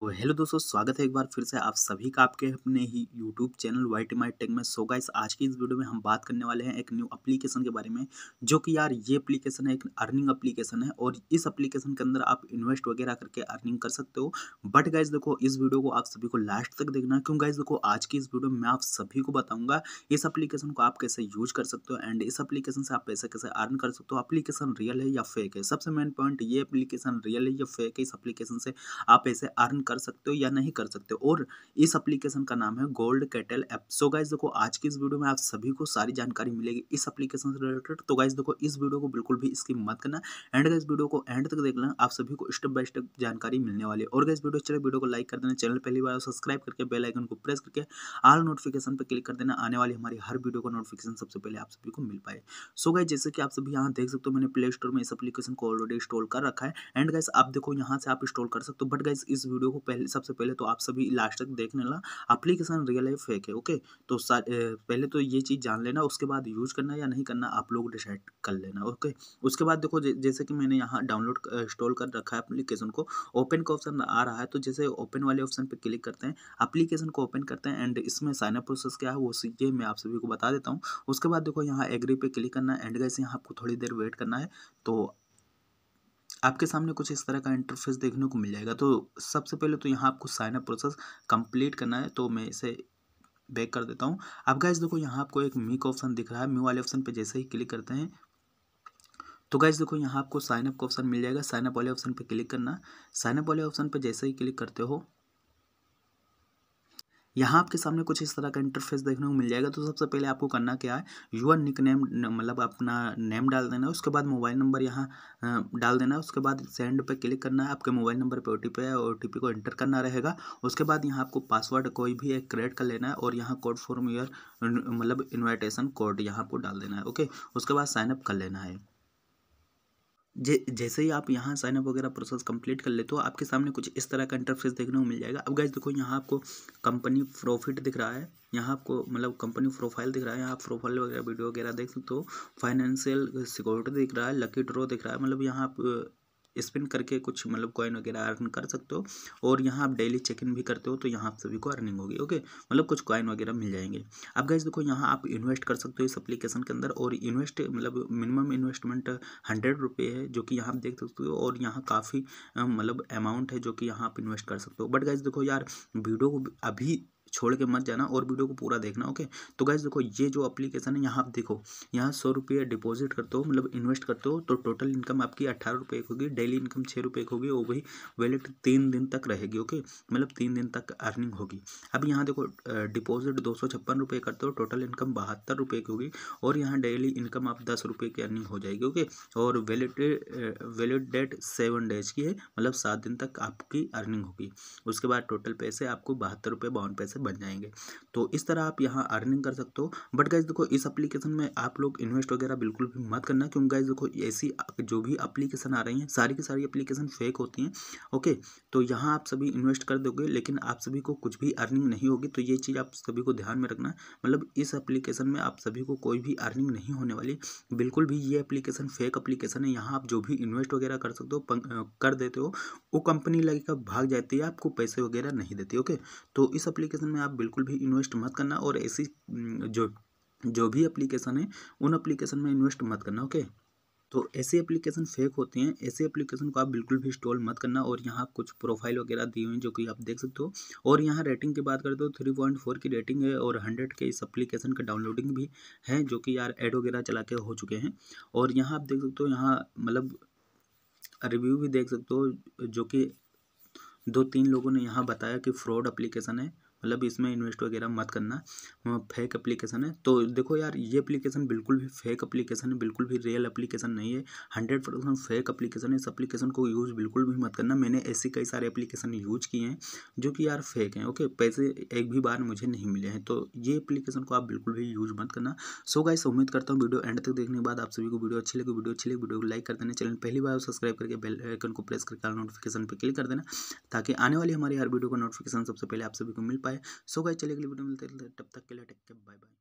तो हेलो दोस्तों स्वागत है एक बार फिर से आप सभी का आपके अपने ही YouTube channel white my tech में सो गाइस आज की इस वीडियो में हम बात करने वाले हैं एक न्यू एप्लीकेशन के बारे में जो कि यार ये एप्लीकेशन है एक अर्निंग एप्लीकेशन है और इस एप्लीकेशन के अंदर आप इन्वेस्ट वगैरह करके अर्निंग कर सकते हो बट गाइज देखो इस वीडियो को आप सभी को लास्ट तक देखना क्यों गाइज देखो आज की इस वीडियो में आप सभी को बताऊंगा इस अप्लीकेशन को आप कैसे यूज कर सकते हो एंड इस अप्लीकेशन से आप पैसे कैसे अर्न कर सकते हो अप्लीकेशन रियल है या फेक है सबसे मेन पॉइंट ये अप्लीकेशन रियल है या फेक है इस अप्लीकेशन से आप पैसे अर्न कर सकते हो या नहीं कर सकते हो और इस एप्लीकेशन का नाम है gold cattle app so guys देखो आज की इस वीडियो में आप सभी को सारी जानकारी मिलेगी इस एप्लीकेशन से रिलेटेड तो गाइज देखो इस वीडियो को बिल्कुल भी स्किप मत करना एंड गाइज वीडियो को एंड तक देख लेना आप सभी को स्टेप बाय स्टेप जानकारी मिलने वाली है और गाइज वीडियो चले वीडियो को लाइक कर देना चैनल पहली बार सब्सक्राइब करके बेलाइकन को प्रेस करके आल नोटिफिकेशन पर क्लिक कर देना आने वाली हमारी हर वीडियो का नोटिफिकेशन सबसे पहले आप सभी को मिल पाए सो गाइज जैसे कि आप सभी यहाँ देख सकते हो मैंने प्ले स्टोर में इस एप्लीकेशन को ऑलरेडी इंस्टॉल कर रखा है एंड गाइज आप देखो यहाँ से आप इंस्टॉल कर सकते हो बट गाइज इस वीडियो को पहले सबसे पहले तो आप सभी लास्ट तक देखने ला अप्लीकेशन रियल है फेक है ओके तो पहले तो ये चीज़ जान लेना उसके बाद यूज करना या नहीं करना आप लोग डिसाइड कर लेना ओके उसके बाद देखो जैसे कि मैंने यहाँ डाउनलोड इंस्टॉल कर रखा है अप्लीकेशन को ओपन का ऑप्शन आ रहा है तो जैसे ओपन वाले ऑप्शन पर क्लिक करते हैं अप्लीकेशन को ओपन करते हैं एंड इसमें साइनअप प्रोसेस क्या है वो ये मैं आप सभी को बता देता हूँ उसके बाद देखो यहाँ एग्री पे क्लिक करना एंड गैसे यहाँ आपको थोड़ी देर वेट करना है तो आपके सामने कुछ इस तरह का इंटरफेस देखने को मिल जाएगा तो सबसे पहले तो यहाँ आपको साइनअप प्रोसेस कंप्लीट करना है तो मैं इसे बैक कर देता हूँ अब गाइज देखो यहाँ आपको एक मी का ऑप्शन दिख रहा है मी वाले ऑप्शन पे जैसे ही क्लिक करते हैं तो गाइज देखो यहाँ आपको साइनअप का ऑप्शन मिल जाएगा साइनअप वाले ऑप्शन पर क्लिक करना साइनअप वाले ऑप्शन पर जैसे ही क्लिक करते हो यहाँ आपके सामने कुछ इस तरह का इंटरफेस देखने को मिल जाएगा तो सबसे पहले आपको करना क्या है यूर निक नेम मतलब अपना नेम डाल देना है उसके बाद मोबाइल नंबर यहाँ डाल देना है उसके बाद सेंड पर क्लिक करना है आपके मोबाइल नंबर पर ओ टी पी ओ को एंटर करना रहेगा उसके बाद यहाँ आपको पासवर्ड कोई भी एक क्रिएट कर लेना है और यहाँ कोड फॉर्म यूर मतलब इन्विटेशन कोड यहाँ आपको डाल देना है ओके उसके बाद साइनअप कर लेना है जे जैसे ही आप यहाँ साइनअप वगैरह प्रोसेस कंप्लीट कर लेते हो आपके सामने कुछ इस तरह का इंटरफेस देखने को मिल जाएगा अब गैस देखो यहाँ आपको कंपनी प्रॉफिट दिख रहा है यहाँ आपको मतलब कंपनी प्रोफाइल दिख रहा है यहाँ आप प्रोफाइल वगैरह वीडियो वगैरह देख सकते हो फाइनेंशियल सिक्योरिटी दिख रहा है लकी ड्रॉ दिख रहा है मतलब यहाँ आप स्पिन करके कुछ मतलब कॉइन वगैरह अर्न कर सकते हो और यहाँ आप डेली चेक इन भी करते हो तो यहाँ आप सभी को अर्निंग होगी ओके मतलब कुछ कॉइन वगैरह मिल जाएंगे अब गैस देखो यहाँ आप इन्वेस्ट कर सकते हो इस अपलीकेशन के अंदर और इन्वेस्ट मतलब मिनिमम इन्वेस्टमेंट हंड्रेड रुपये है जो कि यहाँ आप देख सकते हो और यहाँ काफ़ी मतलब अमाउंट है जो कि यहाँ आप इन्वेस्ट कर सकते हो बट गैस देखो यार वीडियो को अभी छोड़ के मत जाना और वीडियो को पूरा देखना ओके तो गैस देखो ये जो अप्लीकेशन है यहाँ आप देखो यहाँ सौ रुपये डिपॉजिट करते हो मतलब इन्वेस्ट करते हो तो टोटल इनकम आपकी अट्ठारह रुपये की होगी डेली इनकम छः रुपये की होगी वो भी वैलिड तीन दिन तक रहेगी ओके मतलब तीन दिन तक अर्निंग होगी अब यहाँ देखो डिपॉजिट दो सौ छप्पन रुपये करते हो टोटल इनकम बहत्तर रुपये की होगी और यहाँ डेली इनकम आप दस रुपये की अर्निंग हो जाएगी ओके और valid valid date seven days की है मतलब सात दिन तक आपकी अर्निंग होगी उसके बाद टोटल पैसे आपको बहत्तर रुपये बावन पैसे से बच जाएंगे तो इस तरह आप यहाँ अर्निंग कर सकते हो बट गाइज देखो इस अप्लीकेशन में आप लोग इन्वेस्ट वगैरह बिल्कुल भी मत करना क्योंकि गाइज देखो ऐसी जो भी अप्लीकेशन आ रही हैं सारी की सारी अप्लीकेशन फेक होती हैं ओके तो यहाँ आप सभी इन्वेस्ट कर दोगे लेकिन आप सभी को कुछ भी अर्निंग नहीं होगी तो ये चीज़ आप सभी को ध्यान में रखना मतलब इस अप्लीकेशन में आप सभी को कोई भी अर्निंग नहीं होने वाली बिल्कुल भी ये अप्लीकेशन फेक अप्लीकेशन है यहाँ आप जो भी इन्वेस्ट वगैरह कर सकते हो कर देते हो वो कंपनी लगेगा भाग जाती है आपको पैसे वगैरह नहीं देती ओके तो इस अप्लीकेशन एप्लीकेशन में आप बिल्कुल भी इन्वेस्ट मत करना और ऐसी जो जो भी एप्लीकेशन है उन एप्लीकेशन में इन्वेस्ट मत करना ओके तो ऐसे एप्लीकेशन फेक होते हैं ऐसे एप्लीकेशन को आप बिल्कुल भी इंस्टॉल मत करना और यहाँ कुछ प्रोफाइल वगैरह दिए हुए हैं जो कि आप देख सकते हो और यहाँ रेटिंग की बात करें तो थ्री पॉइंट फोर की रेटिंग है और हंड्रेड के इस एप्लीकेशन का डाउनलोडिंग भी है जो कि यार एड वगैरह चला के हो चुके हैं और यहाँ आप देख सकते हो यहाँ मतलब रिव्यू भी देख सकते हो जो कि दो तीन लोगों ने यहाँ बताया कि फ्रॉड अप्लीकेशन है मतलब इसमें इन्वेस्ट वगैरह मत करना फेक एप्लीकेशन है तो देखो यार ये एप्लीकेशन बिल्कुल भी फेक एप्लीकेशन है बिल्कुल भी रियल एप्लीकेशन नहीं है हंड्रेड परसेंट फेक एप्लीकेशन है इस एप्लीकेशन को यूज़ बिल्कुल भी मत करना मैंने ऐसी कई सारे एप्लीकेशन यूज किए हैं जो कि यार फेक हैं ओके पैसे एक भी बार मुझे नहीं मिले हैं तो ये एप्लीकेशन को आप बिल्कुल भी यूज मत करना सो गाइस उम्मीद करता हूँ वीडियो एंड तक देखने के बाद आप सभी को वीडियो अच्छी लगी वीडियो अच्छी लगी वीडियो को लाइक कर देना चैनल पहली बार सब्सक्राइब करके बेल आइकन को प्रेस करके नोटिफिकेशन पर क्लिक कर देना ताकि आने वाली हमारी हर वीडियो का नोटिफिकेशन सबसे पहले आप सभी को मिल पाए पाए सो गाय चले गए वीडियो मिलते तब तक के लिए टेक के बाय बाय